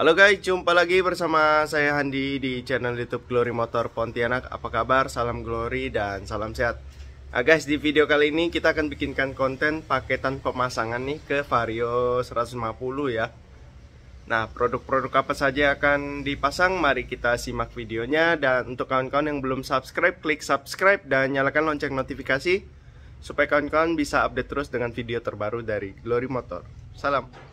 Halo guys, jumpa lagi bersama saya Handi di channel YouTube Glory Motor Pontianak. Apa kabar? Salam glory dan salam sehat. Nah guys, di video kali ini kita akan bikinkan konten paketan pemasangan nih ke Vario 150 ya. Nah, produk-produk apa saja akan dipasang? Mari kita simak videonya dan untuk kawan-kawan yang belum subscribe, klik subscribe dan nyalakan lonceng notifikasi supaya kawan-kawan bisa update terus dengan video terbaru dari Glory Motor. Salam.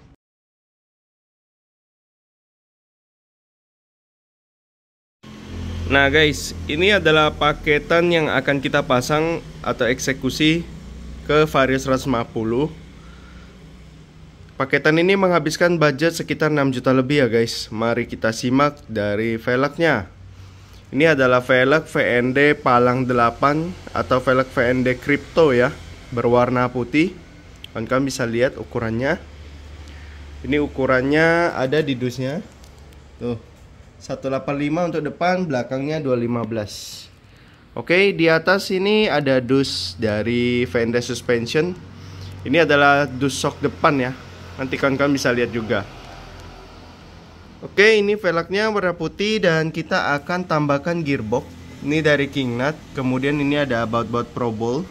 Nah guys, ini adalah paketan yang akan kita pasang atau eksekusi ke Vario 150 Paketan ini menghabiskan budget sekitar 6 juta lebih ya guys Mari kita simak dari velgnya Ini adalah velg VND Palang 8 atau velg VND Crypto ya Berwarna putih Dan kalian bisa lihat ukurannya Ini ukurannya ada di dusnya Tuh 185 untuk depan, belakangnya 215. Oke, di atas ini ada dus dari Fender Suspension. Ini adalah dus shock depan ya. Nanti kawan-kawan bisa lihat juga. Oke, ini velgnya warna putih dan kita akan tambahkan gearbox. Ini dari Kingnut. Kemudian ini ada baut-baut Pro Bowl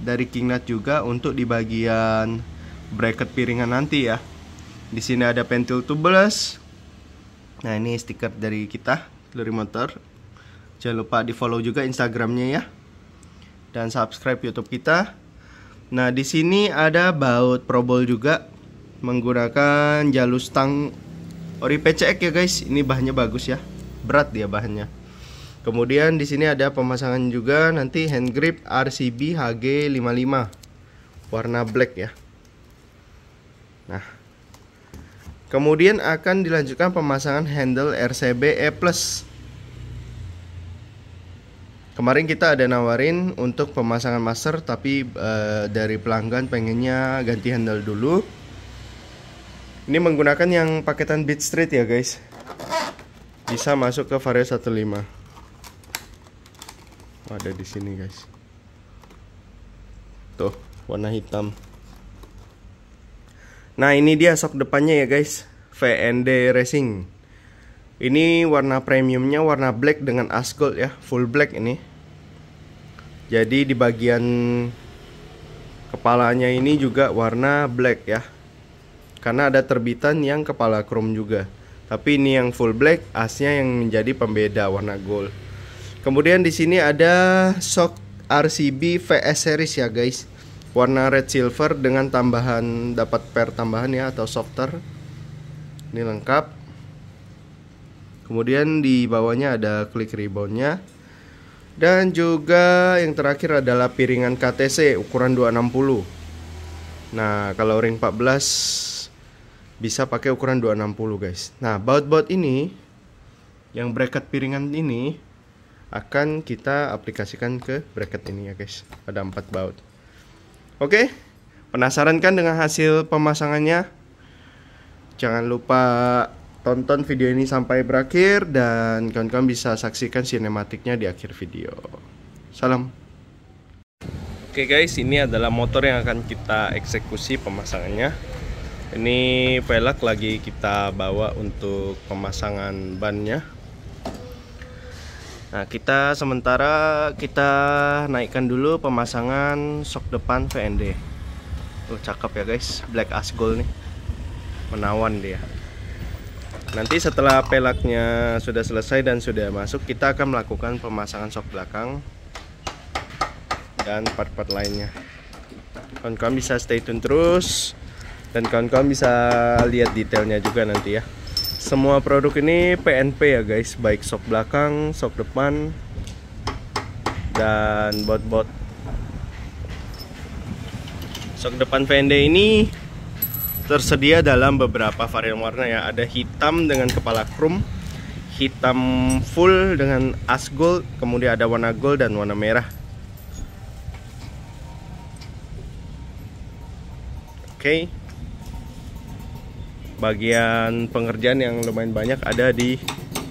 dari Kingnut juga untuk di bagian bracket piringan nanti ya. Di sini ada pentil tubeless, Nah ini stiker dari kita dari motor. Jangan lupa di follow juga Instagramnya ya dan subscribe YouTube kita. Nah di sini ada baut probol juga menggunakan jalur stang ori PCX ya guys. Ini bahannya bagus ya, berat dia bahannya. Kemudian di sini ada pemasangan juga nanti hand grip RCB HG55 warna black ya. Nah, Kemudian akan dilanjutkan pemasangan handle RCB E+. Kemarin kita ada nawarin untuk pemasangan master tapi e, dari pelanggan pengennya ganti handle dulu. Ini menggunakan yang paketan Beat Street ya guys. Bisa masuk ke Vario 15. Oh, ada di sini guys. Tuh, warna hitam. Nah ini dia sok depannya ya guys VND Racing Ini warna premiumnya warna black dengan as gold ya Full black ini Jadi di bagian Kepalanya ini juga warna black ya Karena ada terbitan yang kepala chrome juga Tapi ini yang full black Asnya yang menjadi pembeda warna gold Kemudian di sini ada sok RCB VS series ya guys warna red silver dengan tambahan dapat per tambahan ya atau softer ini lengkap kemudian di bawahnya ada klik reboundnya dan juga yang terakhir adalah piringan KTC ukuran 260 nah kalau ring 14 bisa pakai ukuran 260 guys nah baut-baut ini yang bracket piringan ini akan kita aplikasikan ke bracket ini ya guys ada empat baut Oke, penasaran kan dengan hasil pemasangannya? Jangan lupa tonton video ini sampai berakhir dan kawan-kawan bisa saksikan sinematiknya di akhir video. Salam. Oke guys, ini adalah motor yang akan kita eksekusi pemasangannya. Ini velg lagi kita bawa untuk pemasangan bannya. Nah, kita sementara kita naikkan dulu pemasangan sok depan VND. Oh, cakep ya guys, black as gold nih. Menawan dia. Nanti setelah pelaknya sudah selesai dan sudah masuk, kita akan melakukan pemasangan sok belakang dan part-part lainnya. Kawan-kawan bisa stay tune terus dan kawan-kawan bisa lihat detailnya juga nanti ya. Semua produk ini PNP ya guys, baik sok belakang, sok depan, dan bot-bot. Sok depan VND ini tersedia dalam beberapa varian warna ya. Ada hitam dengan kepala krum, hitam full dengan as gold, kemudian ada warna gold dan warna merah. Oke. Okay bagian pengerjaan yang lumayan banyak ada di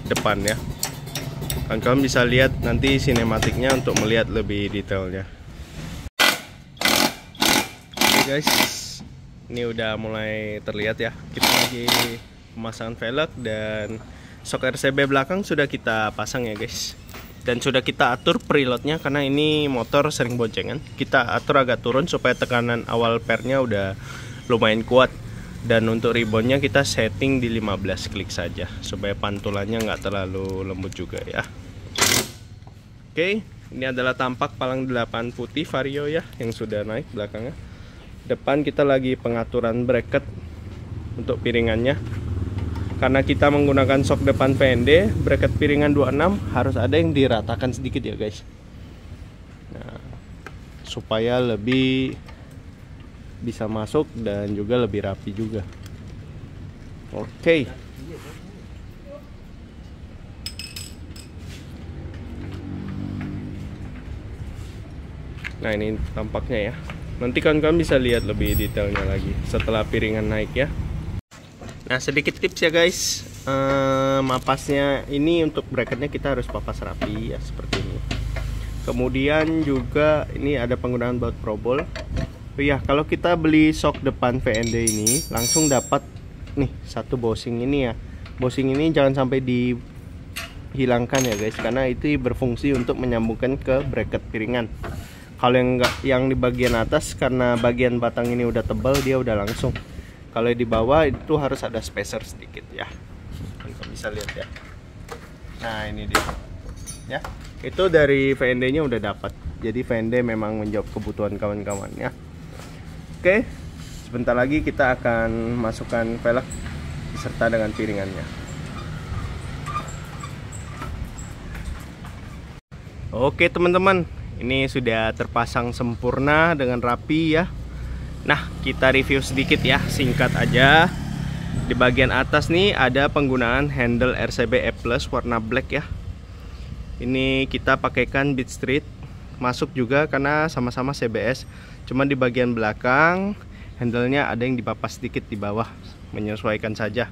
depan ya kan kalian bisa lihat nanti sinematiknya untuk melihat lebih detailnya oke guys ini udah mulai terlihat ya kita lagi pemasangan velg dan shock RCB belakang sudah kita pasang ya guys dan sudah kita atur preloadnya karena ini motor sering boncengan kita atur agak turun supaya tekanan awal pernya udah lumayan kuat dan untuk ribbonnya kita setting di 15 klik saja supaya pantulannya nggak terlalu lembut juga ya oke ini adalah tampak palang 8 putih vario ya yang sudah naik belakangnya depan kita lagi pengaturan bracket untuk piringannya karena kita menggunakan sok depan PND, bracket piringan 26 harus ada yang diratakan sedikit ya guys nah, supaya lebih bisa masuk dan juga lebih rapi juga oke okay. nah ini tampaknya ya nanti kawan-kawan bisa lihat lebih detailnya lagi setelah piringan naik ya nah sedikit tips ya guys ehm, mapasnya ini untuk bracketnya kita harus papas rapi ya seperti ini kemudian juga ini ada penggunaan baut probol Oh iya, kalau kita beli shock depan VND ini langsung dapat nih satu bosing ini ya. Bosing ini jangan sampai dihilangkan ya guys karena itu berfungsi untuk menyambungkan ke bracket piringan. Kalau yang enggak yang di bagian atas karena bagian batang ini udah tebal dia udah langsung. Kalau di bawah itu harus ada spacer sedikit ya. Kita bisa lihat ya. Nah, ini dia. Ya. Itu dari VND-nya udah dapat. Jadi VND memang menjawab kebutuhan kawan-kawan ya. Oke, sebentar lagi kita akan masukkan velg beserta dengan piringannya. Oke teman-teman, ini sudah terpasang sempurna dengan rapi ya. Nah, kita review sedikit ya, singkat aja. Di bagian atas nih ada penggunaan handle RCB E+ warna black ya. Ini kita pakaikan Beat street masuk juga karena sama-sama CBS cuman di bagian belakang handlenya ada yang dipapas sedikit di bawah menyesuaikan saja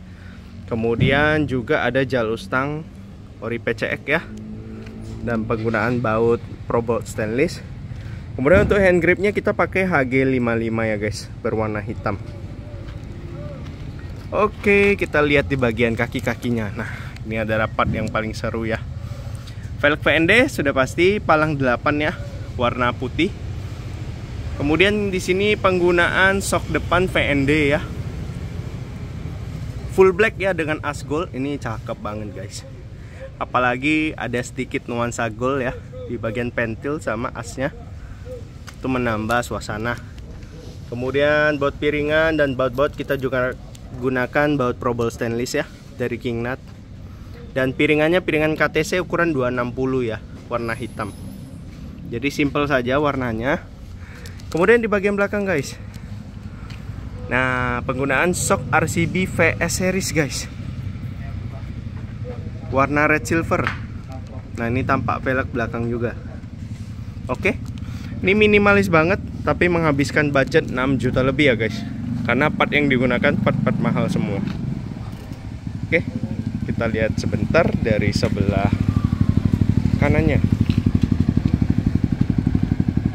kemudian juga ada jalur stang ori PCX ya dan penggunaan baut probot stainless kemudian untuk hand gripnya kita pakai HG55 ya guys berwarna hitam oke kita lihat di bagian kaki-kakinya nah ini ada rapat yang paling seru ya velg VND sudah pasti palang 8 ya warna putih kemudian di sini penggunaan sok depan VND ya full black ya dengan as gold ini cakep banget guys apalagi ada sedikit nuansa gold ya di bagian pentil sama asnya itu menambah suasana kemudian baut piringan dan baut-baut kita juga gunakan baut probel stainless ya dari King Nut dan piringannya piringan KTC ukuran 260 ya warna hitam jadi simple saja warnanya kemudian di bagian belakang guys nah penggunaan shock RCB VS series guys warna red silver nah ini tampak velg belakang juga oke ini minimalis banget tapi menghabiskan budget 6 juta lebih ya guys karena part yang digunakan part-part mahal semua oke kita lihat sebentar dari sebelah kanannya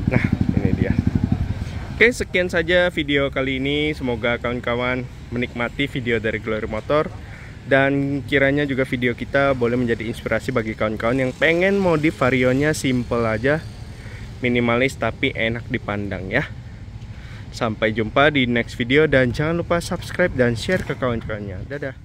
nah ini dia oke sekian saja video kali ini semoga kawan-kawan menikmati video dari Glory Motor dan kiranya juga video kita boleh menjadi inspirasi bagi kawan-kawan yang pengen modif varionya simple aja minimalis tapi enak dipandang ya sampai jumpa di next video dan jangan lupa subscribe dan share ke kawan-kawannya dadah